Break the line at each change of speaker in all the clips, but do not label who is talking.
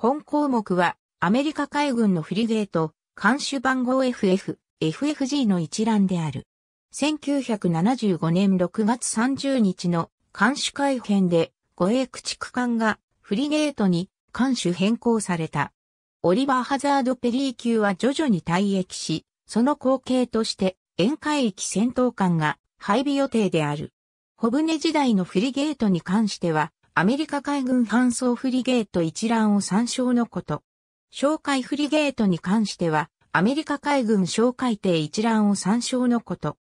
本項目は、アメリカ海軍のフリゲート、艦首番号 FF、FFG の一覧である。1975年6月30日の艦首改編で、護衛駆逐艦がフリゲートに艦首変更された。オリバー・ハザード・ペリー級は徐々に退役し、その後継として沿海域戦闘艦が配備予定である。小船時代のフリゲートに関しては、アメリカ海軍搬送フリゲート一覧を参照のこと。哨戒フリゲートに関しては、アメリカ海軍哨戒艇一覧を参照のこと。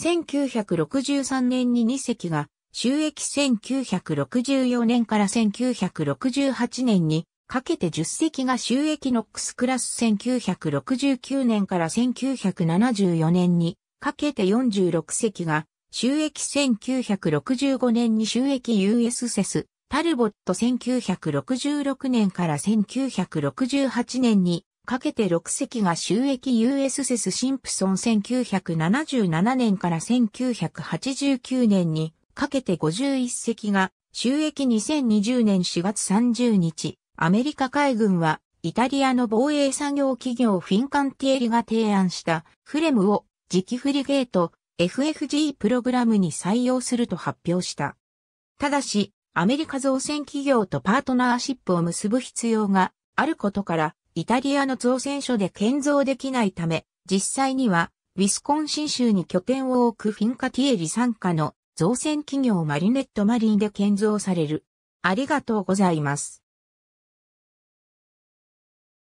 1963年に2隻が、収益1964年から1968年にかけて10隻が収益ノックスクラス1969年から1974年にかけて46隻が収益1965年に収益 US セス、タルボット1966年から1968年にかけて6隻が収益 US セスシンプソン1977年から1989年にかけて51隻が収益2020年4月30日、アメリカ海軍はイタリアの防衛産業企業フィンカンティエリが提案したフレムを磁気フリゲート FFG プログラムに採用すると発表した。ただし、アメリカ造船企業とパートナーシップを結ぶ必要があることから、イタリアの造船所で建造できないため、実際には、ウィスコンシン州に拠点を置くフィンカティエリ参加の造船企業マリネットマリンで建造される。ありがとうございます。